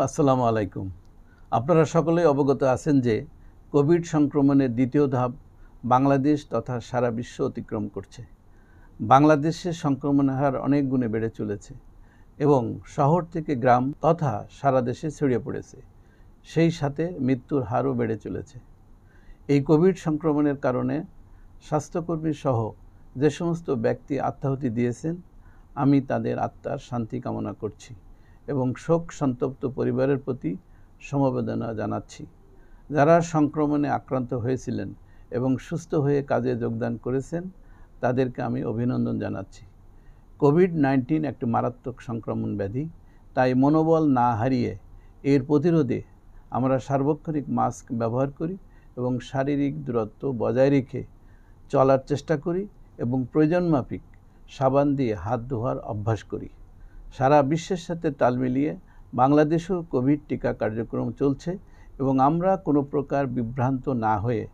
আসসালামু আলাইকুম আপনারা সকলেই অবগত আছেন যে কোভিড সংক্রমণের দ্বিতীয় ধাপ বাংলাদেশ তথা সারা বিশ্ব অতিক্রম করছে বাংলাদেশের সংক্রমণের হার অনেক গুণে বেড়ে চলেছে এবং শহর থেকে গ্রাম তথা সারা দেশে ছড়িয়ে পড়েছে সেই সাথে মৃত্যুর হারও বেড়ে চলেছে এই কোভিড সংক্রমণের কারণে স্বাস্থ্যকর্মী সহ যে সমস্ত ব্যক্তি আত্মাহুতি দিয়েছেন আমি তাদের আত্মার শান্তি কামনা করছি এবং শোক সন্তপ্ত পরিবারের প্রতি সমবেদনা জানাচ্ছি যারা সংক্রমণে আক্রান্ত হয়েছিলেন এবং সুস্থ হয়ে কাজে যোগদান করেছেন তাদেরকে আমি অভিনন্দন জানাচ্ছি কোভিড নাইন্টিন একটি মারাত্মক সংক্রমণ ব্যাধি তাই মনোবল না হারিয়ে এর প্রতিরোধে আমরা সার্বক্ষণিক মাস্ক ব্যবহার করি এবং শারীরিক দূরত্ব বজায় রেখে চলার চেষ্টা করি এবং প্রয়োজন মাফিক সাবান দিয়ে হাত ধোয়ার অভ্যাস করি সারা বিশ্বের সাথে তাল মিলিয়ে বাংলাদেশেও কোভিড টিকা কার্যক্রম চলছে এবং আমরা কোনো প্রকার বিভ্রান্ত না হয়ে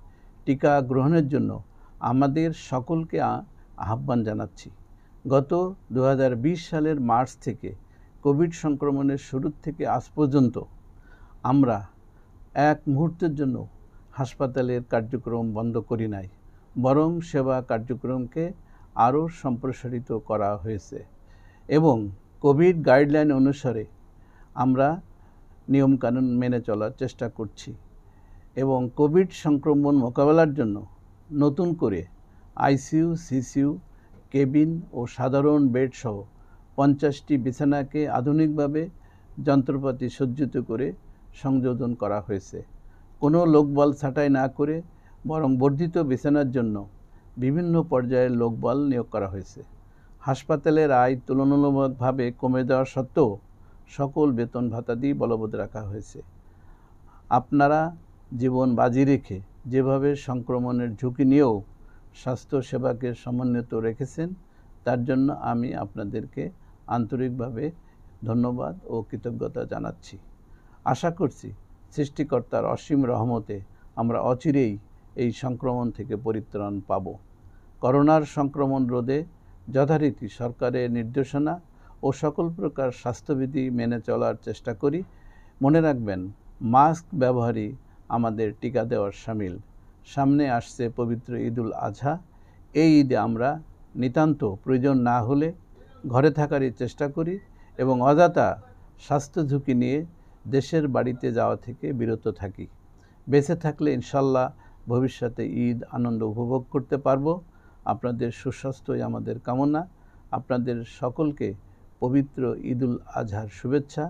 টিকা গ্রহণের জন্য আমাদের সকলকে আহ্বান জানাচ্ছি গত দু সালের মার্চ থেকে কোভিড সংক্রমণের শুরু থেকে আজ পর্যন্ত আমরা এক মুহূর্তের জন্য হাসপাতালের কার্যক্রম বন্ধ করি নাই বরং সেবা কার্যক্রমকে আরও সম্প্রসারিত করা হয়েছে এবং কোভিড গাইডলাইন অনুসারে আমরা নিয়মকানুন মেনে চলার চেষ্টা করছি এবং কোভিড সংক্রমণ মোকাবেলার জন্য নতুন করে আইসিইউ সিসিউ কেবিন ও সাধারণ বেড সহ পঞ্চাশটি বিছানাকে আধুনিকভাবে যন্ত্রপাতি সজ্জিত করে সংযোজন করা হয়েছে কোনো লোকবল ছাঁটাই না করে বরং বর্ধিত বিছানার জন্য বিভিন্ন পর্যায়ের লোকবল নিয়োগ করা হয়েছে হাসপাতালের আয় তুলনামূলকভাবে কমে যাওয়া সত্ত্বেও সকল বেতন ভাতা দিয়ে বলবৎ রাখা হয়েছে আপনারা জীবন বাজি রেখে যেভাবে সংক্রমণের ঝুঁকি নিয়েও স্বাস্থ্যসেবাকে সমন্বিত রেখেছেন তার জন্য আমি আপনাদেরকে আন্তরিকভাবে ধন্যবাদ ও কৃতজ্ঞতা জানাচ্ছি আশা করছি সৃষ্টিকর্তার অসীম রহমতে আমরা অচিরেই এই সংক্রমণ থেকে পরিত্রাণ পাব করোনার সংক্রমণ রোধে যথারীতি সরকারের নির্দেশনা ও সকল প্রকার স্বাস্থ্যবিধি মেনে চলার চেষ্টা করি মনে রাখবেন মাস্ক ব্যবহারই আমাদের টিকা দেওয়ার সামিল সামনে আসছে পবিত্র ঈদুল আজহা এই ঈদে আমরা নিতান্ত প্রয়োজন না হলে ঘরে থাকারই চেষ্টা করি এবং অজাতা স্বাস্থ্য ঝুঁকি নিয়ে দেশের বাড়িতে যাওয়া থেকে বিরত থাকি বেঁচে থাকলে ইনশাল্লাহ ভবিষ্যতে ঈদ আনন্দ উপভোগ করতে পারবো আপনাদের সুস্বাস্থ্যই আমাদের কামনা আপনাদের সকলকে পবিত্র ঈদুল আজহার শুভেচ্ছা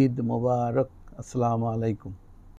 ঈদ মোবারক আসসালামু আলাইকুম